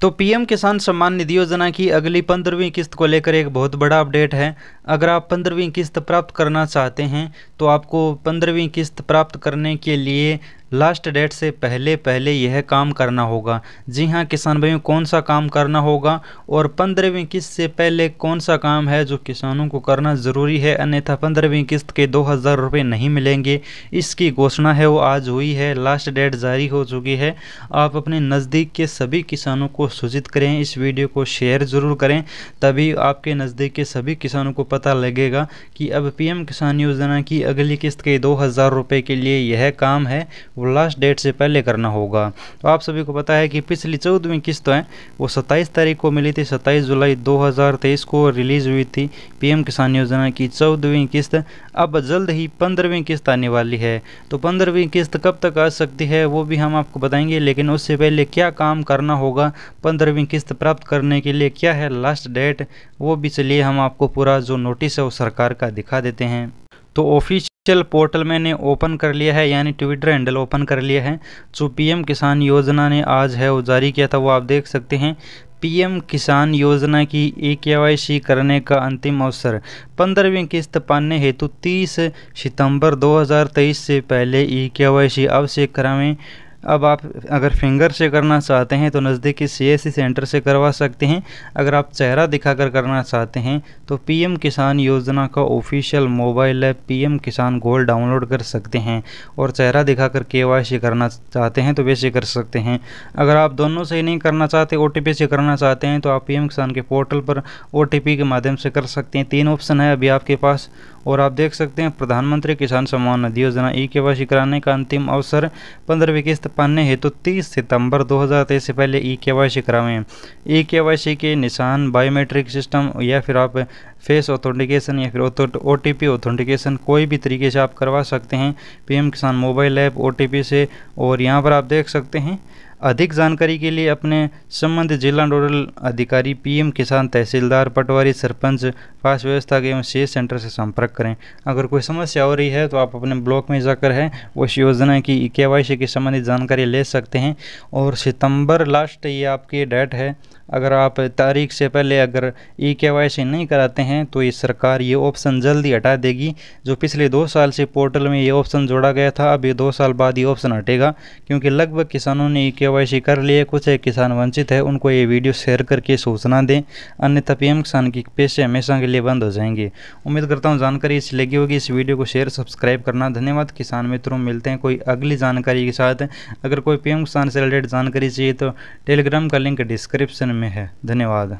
तो पीएम किसान सम्मान निधि योजना की अगली पंद्रहवीं किस्त को लेकर एक बहुत बड़ा अपडेट है अगर आप पंद्रहवीं किस्त प्राप्त करना चाहते हैं तो आपको पंद्रहवीं किस्त प्राप्त करने के लिए लास्ट डेट से पहले पहले यह काम करना होगा जी हाँ किसान भाइयों कौन सा काम करना होगा और पंद्रहवीं किस्त से पहले कौन सा काम है जो किसानों को करना ज़रूरी है अन्यथा पंद्रहवीं किस्त के दो हज़ार रुपये नहीं मिलेंगे इसकी घोषणा है वो आज हुई है लास्ट डेट जारी हो चुकी है आप अपने नज़दीक के सभी किसानों को सूचित करें इस वीडियो को शेयर ज़रूर करें तभी आपके नज़दीक के सभी किसानों को पता लगेगा कि अब एम किसान योजना की अगली किस्त के दो हज़ार रुपये के लिए यह काम है वो लास्ट डेट से पहले करना होगा तो आप सभी को पता है कि पिछली चौदहवीं किस्त है वो सत्ताईस तारीख को मिली थी सत्ताईस जुलाई 2023 को रिलीज़ हुई थी पीएम किसान योजना की चौदहवीं किस्त अब जल्द ही पंद्रहवीं किस्त आने वाली है तो पंद्रहवीं किस्त कब तक आ सकती है वो भी हम आपको बताएंगे लेकिन उससे पहले क्या काम करना होगा पंद्रहवीं किस्त प्राप्त करने के लिए क्या है लास्ट डेट वो भी चलिए हम आपको पूरा जो नोटिस है वो सरकार का दिखा देते हैं तो ऑफिशियल पोर्टल मैंने ओपन कर लिया है यानी ट्विटर हैंडल ओपन कर लिया है जो पीएम किसान योजना ने आज है वो जारी किया था वो आप देख सकते हैं पीएम किसान योजना की ई के करने का अंतिम अवसर पंद्रहवीं किस्त पाने हेतु 30 सितंबर 2023 से पहले ई के सी अवश्य करावें अब आप अगर फिंगर से करना चाहते हैं तो नज़दीकी सीएससी सेंटर से करवा सकते हैं अगर आप चेहरा दिखाकर करना चाहते हैं तो पीएम किसान योजना का official mobile app PM Kisan gold download कर सकते हैं और चेहरा दिखाकर केवाईसी करना चाहते हैं तो वैसे कर सकते हैं अगर आप दोनों से ही नहीं करना चाहते ओ से करना चाहते हैं तो आप पी किसान के पोर्टल पर ओ के माध्यम से कर सकते हैं तीन ऑप्शन है अभी आपके पास और आप देख सकते हैं प्रधानमंत्री किसान सम्मान निधि योजना ई के कराने का अंतिम अवसर पंद्रहवीं किस्त पाने हेतु तो 30 सितंबर 2023 से पहले ई के वाई सी करावें ई के वाई सी के निशान बायोमेट्रिक सिस्टम या फिर आप फेस ऑथेंटिकेशन या फिर ओ टी पी ऑथेंटिकेशन कोई भी तरीके से आप करवा सकते हैं PM Kisan mobile app O T P से और यहाँ पर आप देख सकते हैं अधिक जानकारी के लिए अपने संबंधित जिला नोडल अधिकारी पीएम किसान तहसीलदार पटवारी सरपंच पास व्यवस्था के एवं शेष सेंटर से संपर्क करें अगर कोई समस्या हो रही है तो आप अपने ब्लॉक में जाकर है उस योजना की के वाई के संबंधित जानकारी ले सकते हैं और सितंबर लास्ट ये आपकी डेट है अगर आप तारीख से पहले अगर ई के वाई सी नहीं कराते हैं तो ये सरकार ये ऑप्शन जल्दी हटा देगी जो पिछले दो साल से पोर्टल में ये ऑप्शन जोड़ा गया था अब ये दो साल बाद ये ऑप्शन हटेगा क्योंकि लगभग किसानों ने ई के केवाईसी कर लिए कुछ एक किसान वंचित है उनको ये वीडियो शेयर करके सूचना दें अन्यथा पीएम किसान के पैसे हमेशा के लिए बंद हो जाएंगे उम्मीद करता हूँ जानकारी इस लगी होगी इस वीडियो को शेयर सब्सक्राइब करना धन्यवाद किसान मित्रों मिलते हैं कोई अगली जानकारी के साथ अगर कोई पीएम किसान से रिलेटेड जानकारी चाहिए तो टेलीग्राम का लिंक डिस्क्रिप्शन में है धन्यवाद